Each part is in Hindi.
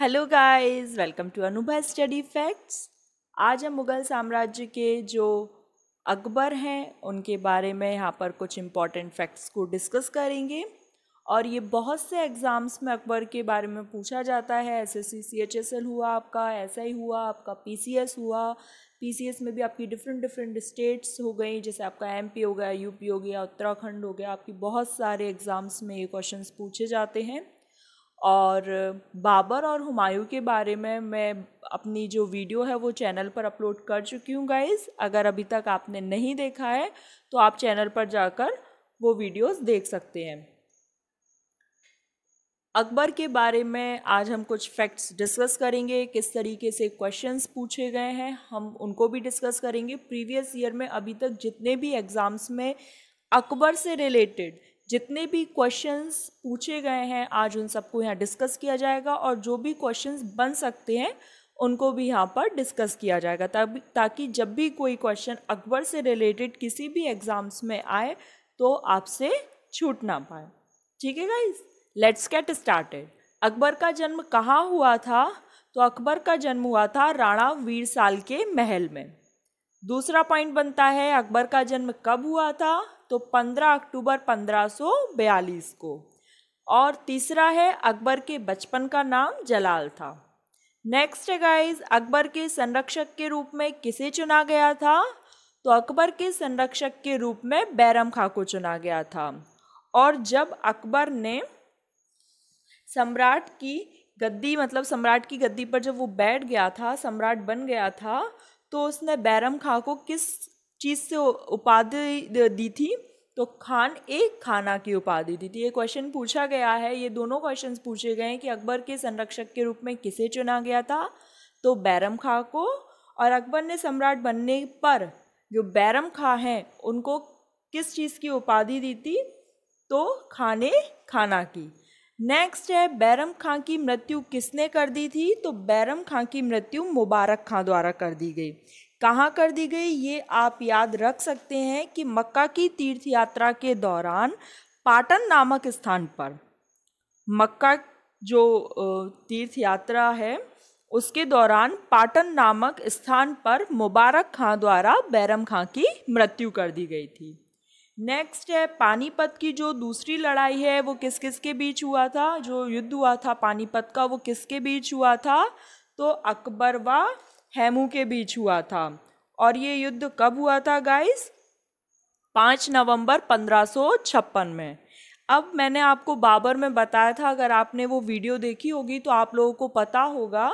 hello guys welcome to Anubha study facts आज हम मुग़ल साम्राज्य के जो अकबर हैं उनके बारे में यहाँ पर कुछ इम्पॉर्टेंट फैक्ट्स को डिस्कस करेंगे और ये बहुत से एग्ज़ाम्स में अकबर के बारे में पूछा जाता है S S C C H S L हुआ आपका एस आई हुआ आपका पी सी एस हुआ पी सी एस में भी आपकी डिफरेंट डिफरेंट स्टेट्स हो गई जैसे आपका एम पी हो गया यू पी हो गया उत्तराखंड हो गया आपकी बहुत सारे एग्ज़ाम्स में ये क्वेश्चन पूछे जाते हैं और बाबर और हुमायूं के बारे में मैं अपनी जो वीडियो है वो चैनल पर अपलोड कर चुकी हूँ गाइज़ अगर अभी तक आपने नहीं देखा है तो आप चैनल पर जाकर वो वीडियोस देख सकते हैं अकबर के बारे में आज हम कुछ फैक्ट्स डिस्कस करेंगे किस तरीके से क्वेश्चंस पूछे गए हैं हम उनको भी डिस्कस करेंगे प्रीवियस ईयर में अभी तक जितने भी एग्ज़ाम्स में अकबर से रिलेटेड जितने भी क्वेश्चंस पूछे गए हैं आज उन सबको यहाँ डिस्कस किया जाएगा और जो भी क्वेश्चंस बन सकते हैं उनको भी यहाँ पर डिस्कस किया जाएगा तब ताकि जब भी कोई क्वेश्चन अकबर से रिलेटेड किसी भी एग्ज़ाम्स में आए तो आपसे छूट ना पाए ठीक है guys let's get started Akbar का जन्म कहाँ हुआ था तो अकबर का जन्म हुआ था राणा वीर साल के महल में दूसरा पॉइंट बनता है अकबर का जन्म कब हुआ था तो 15 अक्टूबर 1542 को और तीसरा है अकबर के बचपन का नाम जलाल था नेक्स्ट है गाइज अकबर के संरक्षक के रूप में किसे चुना गया था तो अकबर के संरक्षक के रूप में बैरम खां को चुना गया था और जब अकबर ने सम्राट की गद्दी मतलब सम्राट की गद्दी पर जब वो बैठ गया था सम्राट बन गया था तो उसने बैरम खां को किस चीज़ से उपाधि दी थी तो खान एक खाना की उपाधि दी थी ये क्वेश्चन पूछा गया है ये दोनों क्वेश्चन पूछे गए हैं कि अकबर के संरक्षक के रूप में किसे चुना गया था तो बैरम खां को और अकबर ने सम्राट बनने पर जो बैरम खां हैं उनको किस चीज़ की उपाधि दी थी तो खाने खाना की नेक्स्ट है बैरम खां की मृत्यु किसने कर दी थी तो बैरम खां की मृत्यु मुबारक खां द्वारा कर दी गई कहाँ कर दी गई ये आप याद रख सकते हैं कि मक्का की तीर्थ यात्रा के दौरान पाटन नामक स्थान पर मक्का जो तीर्थ यात्रा है उसके दौरान पाटन नामक स्थान पर मुबारक खां द्वारा बैरम खां की मृत्यु कर दी गई थी नेक्स्ट है पानीपत की जो दूसरी लड़ाई है वो किस किस के बीच हुआ था जो युद्ध हुआ था पानीपत का वो किसके बीच हुआ था तो अकबर व हेमू के बीच हुआ था और ये युद्ध कब हुआ था गाइस पाँच नवंबर पंद्रह में अब मैंने आपको बाबर में बताया था अगर आपने वो वीडियो देखी होगी तो आप लोगों को पता होगा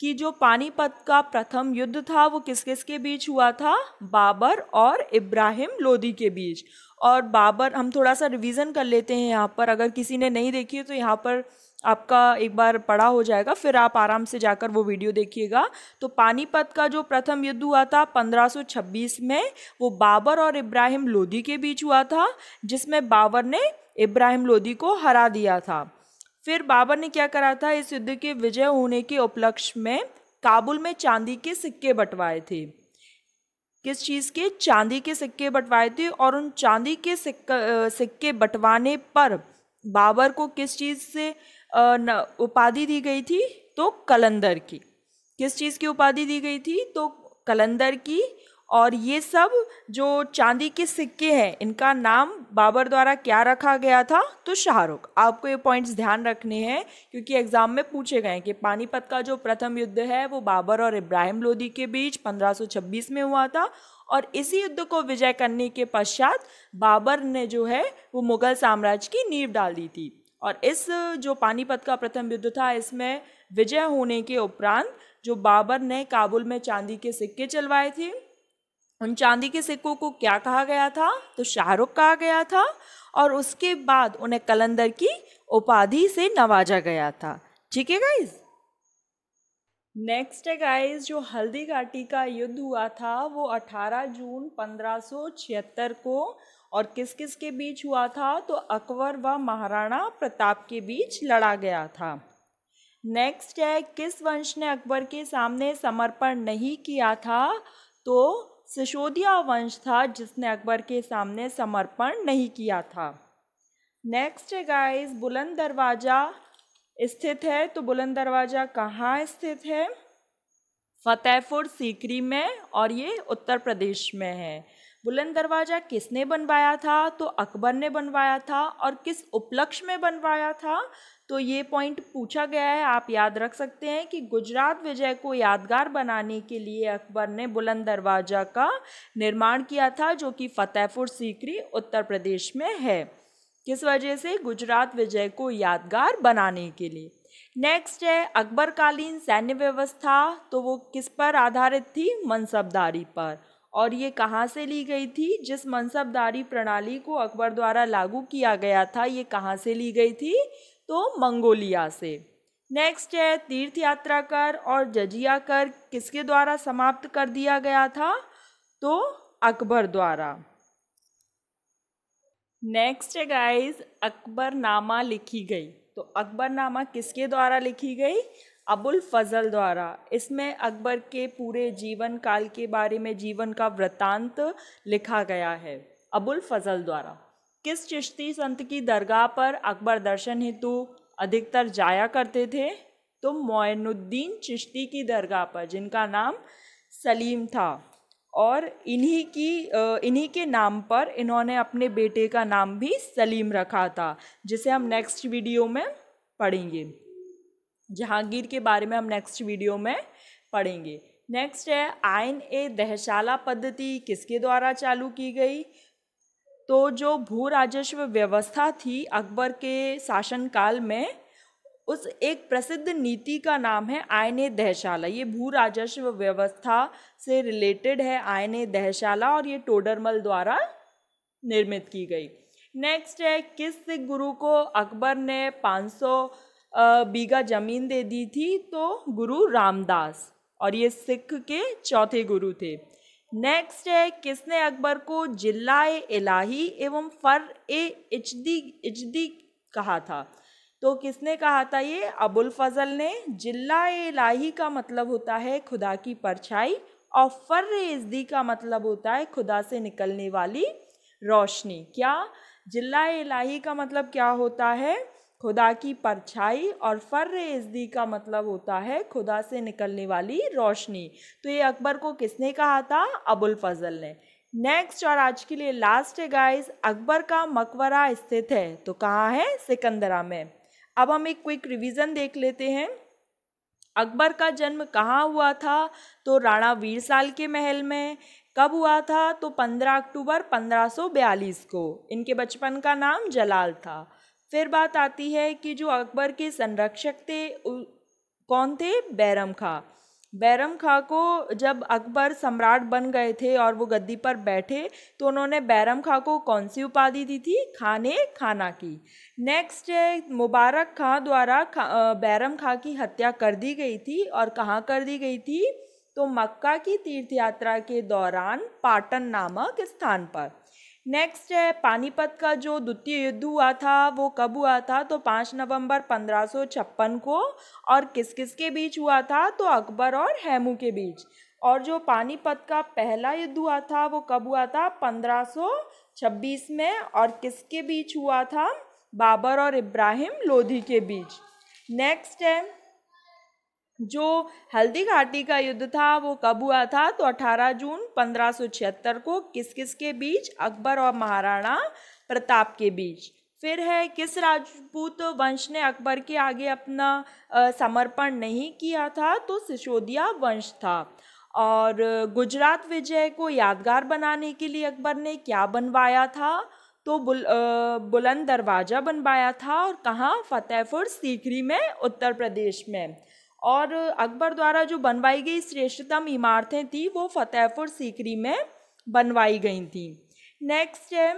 कि जो पानीपत का प्रथम युद्ध था वो किस किस के बीच हुआ था बाबर और इब्राहिम लोदी के बीच और बाबर हम थोड़ा सा रिवीजन कर लेते हैं यहाँ पर अगर किसी ने नहीं देखी है तो यहाँ पर आपका एक बार पड़ा हो जाएगा फिर आप आराम से जाकर वो वीडियो देखिएगा तो पानीपत का जो प्रथम युद्ध हुआ था 1526 में वो बाबर और इब्राहिम लोधी के बीच हुआ था जिसमें बाबर ने इब्राहिम लोधी को हरा दिया था फिर बाबर ने क्या करा था इस युद्ध के विजय होने के उपलक्ष्य में काबुल में चांदी के सिक्के बंटवाए थे किस चीज़ के चांदी के सिक्के बंटवाए थे और उन चांदी के सिक्का सिक्के बंटवाने पर बाबर को किस चीज़ से उपाधि दी गई थी तो कलंदर की किस चीज़ की उपाधि दी गई थी तो कलंदर की और ये सब जो चांदी के सिक्के हैं इनका नाम बाबर द्वारा क्या रखा गया था तो शाहरुख आपको ये पॉइंट्स ध्यान रखने हैं क्योंकि एग्ज़ाम में पूछे गए कि पानीपत का जो प्रथम युद्ध है वो बाबर और इब्राहिम लोधी के बीच 1526 में हुआ था और इसी युद्ध को विजय करने के पश्चात बाबर ने जो है वो मुग़ल साम्राज्य की नींव डाल दी थी और इस जो पानीपत का प्रथम युद्ध था इसमें विजय होने के उपरांत जो बाबर ने काबुल में चांदी के सिक्के चलवाए थे उन चांदी के सिक्कों को क्या कहा गया था तो शाहरुख कहा गया था और उसके बाद उन्हें कलंदर की उपाधि से नवाजा गया था ठीक है गाइज नेक्स्ट है गाइज जो हल्दी घाटी का युद्ध हुआ था वो 18 जून 1576 को और किस किस के बीच हुआ था तो अकबर व महाराणा प्रताप के बीच लड़ा गया था नेक्स्ट है किस वंश ने अकबर के सामने समर्पण नहीं किया था तो सिसोदिया वंश था जिसने अकबर के सामने समर्पण नहीं किया था नेक्स्ट है गाइस बुलंद दरवाज़ा स्थित है तो बुलंद दरवाज़ा कहाँ स्थित है फतेहपुर सीकरी में और ये उत्तर प्रदेश में है बुलंद दरवाज़ा किसने बनवाया था तो अकबर ने बनवाया था और किस उपलक्ष्य में बनवाया था तो ये पॉइंट पूछा गया है आप याद रख सकते हैं कि गुजरात विजय को यादगार बनाने के लिए अकबर ने बुलंद दरवाज़ा का निर्माण किया था जो कि फतेहपुर सीकरी उत्तर प्रदेश में है किस वजह से गुजरात विजय को यादगार बनाने के लिए नेक्स्ट है अकबरकालीन सैन्य व्यवस्था तो वो किस पर आधारित थी मनसबदारी पर और ये कहाँ से ली गई थी जिस मनसबदारी प्रणाली को अकबर द्वारा लागू किया गया था ये कहाँ से ली गई थी तो मंगोलिया से नेक्स्ट है तीर्थ यात्रा कर और जजिया कर किसके द्वारा समाप्त कर दिया गया था तो अकबर द्वारा नेक्स्ट है अकबर नामा लिखी गई तो अकबर नामा किसके द्वारा लिखी गई अबुल फजल द्वारा इसमें अकबर के पूरे जीवन काल के बारे में जीवन का वृतांत लिखा गया है अबुल फजल द्वारा किस चिश्ती संत की दरगाह पर अकबर दर्शन हेतु अधिकतर जाया करते थे तो मोइनुद्दीन चिश्ती की दरगाह पर जिनका नाम सलीम था और इन्हीं की इन्हीं के नाम पर इन्होंने अपने बेटे का नाम भी सलीम रखा था जिसे हम नेक्स्ट वीडियो में पढ़ेंगे जहांगीर के बारे में हम नेक्स्ट वीडियो में पढ़ेंगे नेक्स्ट है आयन ए दहशाला पद्धति किसके द्वारा चालू की गई तो जो भू राजस्व व्यवस्था थी अकबर के शासनकाल में उस एक प्रसिद्ध नीति का नाम है आयने दहशाला ये भू राजस्व व्यवस्था से रिलेटेड है आयने दहशाला और ये टोडरमल द्वारा निर्मित की गई नेक्स्ट है किस सिख गुरु को अकबर ने 500 बीघा जमीन दे दी थी तो गुरु रामदास और ये सिख के चौथे गुरु थे नेक्स्ट है किसने अकबर को जिला इलाही एवं फ़र ए इजदी इजदी कहा था तो किसने कहा था ये अबुल फजल ने जिला इलाही का मतलब होता है खुदा की परछाई और फ़र इजदी का मतलब होता है खुदा से निकलने वाली रोशनी क्या जिला इलाही का मतलब क्या होता है खुदा की परछाई और फ़र्र इजदी का मतलब होता है खुदा से निकलने वाली रोशनी तो ये अकबर को किसने कहा था अबुल फजल ने नेक्स्ट और आज के लिए लास्ट है गाइस अकबर का मकबरा स्थित है तो कहाँ है सिकंदरा में अब हम एक क्विक रिवीजन देख लेते हैं अकबर का जन्म कहाँ हुआ था तो राणा वीर साल के महल में कब हुआ था तो 15 अक्टूबर 1542 को इनके बचपन का नाम जलाल था फिर बात आती है कि जो अकबर के संरक्षक थे कौन थे बैरम खां बैरम खां को जब अकबर सम्राट बन गए थे और वो गद्दी पर बैठे तो उन्होंने बैरम खां को कौन सी उपाधि दी थी खाने खाना की नेक्स्ट है मुबारक खां द्वारा खा, बैरम खां की हत्या कर दी गई थी और कहाँ कर दी गई थी तो मक्का की तीर्थ यात्रा के दौरान पाटन नामक स्थान पर नेक्स्ट है पानीपत का जो द्वितीय युद्ध हुआ था वो कब हुआ था तो पाँच नवंबर पंद्रह को और किस किस के बीच हुआ था तो अकबर और हेमू के बीच और जो पानीपत का पहला युद्ध हुआ था वो कब हुआ था छब्बीस में और किसके बीच हुआ था बाबर और इब्राहिम लोधी के बीच नेक्स्ट है जो हल्दी घाटी का युद्ध था वो कब हुआ था तो 18 जून पंद्रह को किस किस के बीच अकबर और महाराणा प्रताप के बीच फिर है किस राजपूत वंश ने अकबर के आगे अपना समर्पण नहीं किया था तो सिसोदिया वंश था और गुजरात विजय को यादगार बनाने के लिए अकबर ने क्या बनवाया था तो बुल बुलंद दरवाज़ा बनवाया था और कहाँ फतेहपुर सीकरी में उत्तर प्रदेश में और अकबर द्वारा जो बनवाई गई श्रेष्ठतम इमारतें थी वो फतेहपुर सीकरी में बनवाई गई थी नेक्स्ट है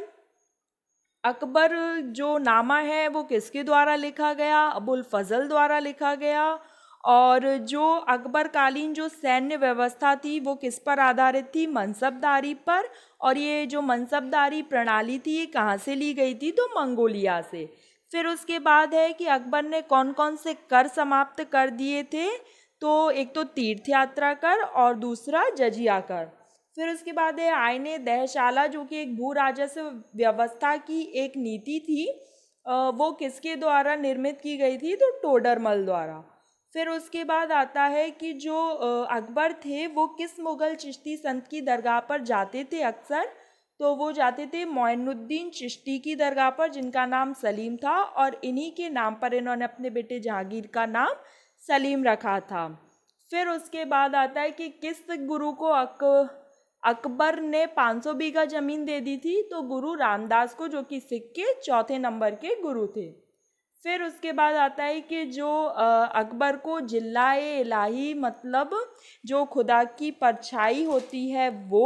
अकबर जो नामा है वो किसके द्वारा लिखा गया अबुल फजल द्वारा लिखा गया और जो अकबर कालीन जो सैन्य व्यवस्था थी वो किस पर आधारित थी मनसबदारी पर और ये जो मनसबदारी प्रणाली थी ये कहाँ से ली गई थी तो मंगोलिया से फिर उसके बाद है कि अकबर ने कौन कौन से कर समाप्त कर दिए थे तो एक तो तीर्थ यात्रा कर और दूसरा जजिया कर फिर उसके बाद है आयने दहशाला जो कि एक भू राजस्व व्यवस्था की एक नीति थी वो किसके द्वारा निर्मित की गई थी तो टोडरमल द्वारा फिर उसके बाद आता है कि जो अकबर थे वो किस मुग़ल चिश्ती संत की दरगाह पर जाते थे अक्सर तो वो जाते थे मोइनुद्दीन चिश्ती की दरगाह पर जिनका नाम सलीम था और इन्हीं के नाम पर इन्होंने अपने बेटे जहांगीर का नाम सलीम रखा था फिर उसके बाद आता है कि किस गुरु को अक अकबर ने 500 बीघा ज़मीन दे दी थी तो गुरु रामदास को जो कि सिख के चौथे नंबर के गुरु थे फिर उसके बाद आता है कि जो अकबर को जिला इलाही मतलब जो खुदा की परछाई होती है वो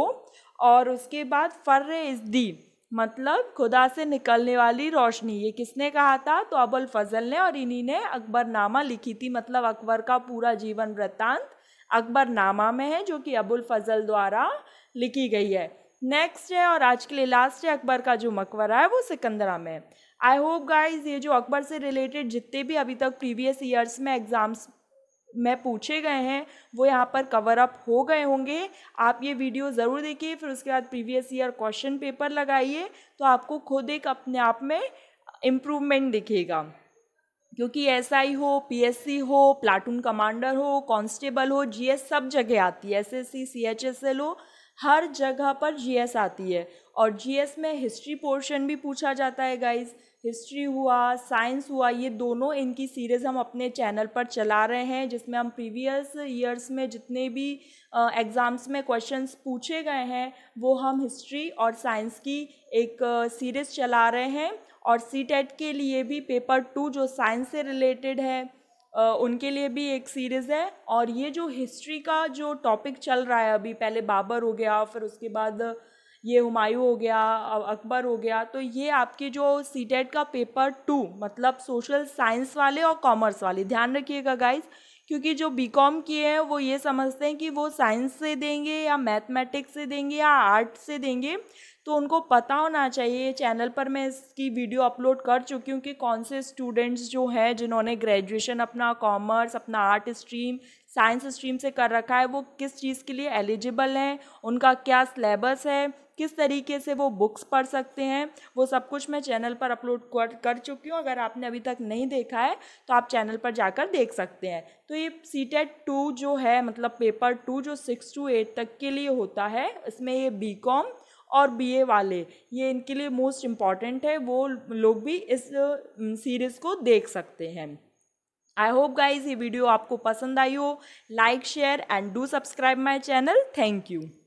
और उसके बाद फ़र्र इज़ दी मतलब खुदा से निकलने वाली रोशनी ये किसने कहा था तो अबुल फजल ने और इन्हीं ने अकबरनामा लिखी थी मतलब अकबर का पूरा जीवन वृत्तांत अकबरनामा में है जो कि अबुल फजल द्वारा लिखी गई है नेक्स्ट है और आज के लिए लास्ट है अकबर का जो मकबरा है वो सिकंदरा में आई होप गाइज ये जो अकबर से रिलेटेड जितने भी अभी तक प्रीवियस ईयर्स में एग्ज़ाम्स में पूछे गए हैं वो यहाँ पर कवर अप हो गए होंगे आप ये वीडियो ज़रूर देखिए फिर उसके बाद प्रीवियस ईयर क्वेश्चन पेपर लगाइए तो आपको खुद एक अपने आप में इम्प्रूवमेंट दिखेगा क्योंकि एसआई हो पीएससी हो प्लाटून कमांडर हो कांस्टेबल हो जीएस सब जगह आती है एसएससी सीएचएसएल हो हर जगह पर जीएस आती है और जीएस में हिस्ट्री पोर्शन भी पूछा जाता है गाइज़ हिस्ट्री हुआ साइंस हुआ ये दोनों इनकी सीरीज़ हम अपने चैनल पर चला रहे हैं जिसमें हम प्रीवियस ईयर्स में जितने भी एग्ज़ाम्स में क्वेश्चंस पूछे गए हैं वो हम हिस्ट्री और साइंस की एक सीरीज़ चला रहे हैं और सी e के लिए भी पेपर टू जो साइंस से रिलेटेड है उनके लिए भी एक सीरीज़ है और ये जो हिस्ट्री का जो टॉपिक चल रहा है अभी पहले बाबर हो गया फिर उसके बाद ये हुमायूं हो गया अकबर हो गया तो ये आपके जो सी e का पेपर टू मतलब सोशल साइंस वाले और कॉमर्स वाले ध्यान रखिएगा गाइज़ क्योंकि जो बी कॉम किए हैं वो ये समझते हैं कि वो साइंस से देंगे या मैथमेटिक्स से देंगे या आर्ट से देंगे तो उनको पता होना चाहिए चैनल पर मैं इसकी वीडियो अपलोड कर चुकी हूँ कि कौन से स्टूडेंट्स जो हैं जिन्होंने ग्रेजुएशन अपना कॉमर्स अपना आर्ट स्ट्रीम साइंस स्ट्रीम से कर रखा है वो किस चीज़ के लिए एलिजिबल हैं उनका क्या सिलेबस है किस तरीके से वो बुक्स पढ़ सकते हैं वो सब कुछ मैं चैनल पर अपलोड कर कर चुकी हूँ अगर आपने अभी तक नहीं देखा है तो आप चैनल पर जाकर देख सकते हैं तो ये सी टेट टू जो है मतलब पेपर टू जो सिक्स टू एट तक के लिए होता है इसमें ये बी कॉम और ए वाले ये इनके लिए मोस्ट इम्पॉर्टेंट है वो लोग भी इस सीरीज़ को देख सकते हैं आई होप गाइज ये वीडियो आपको पसंद आई हो like share and do subscribe my channel thank you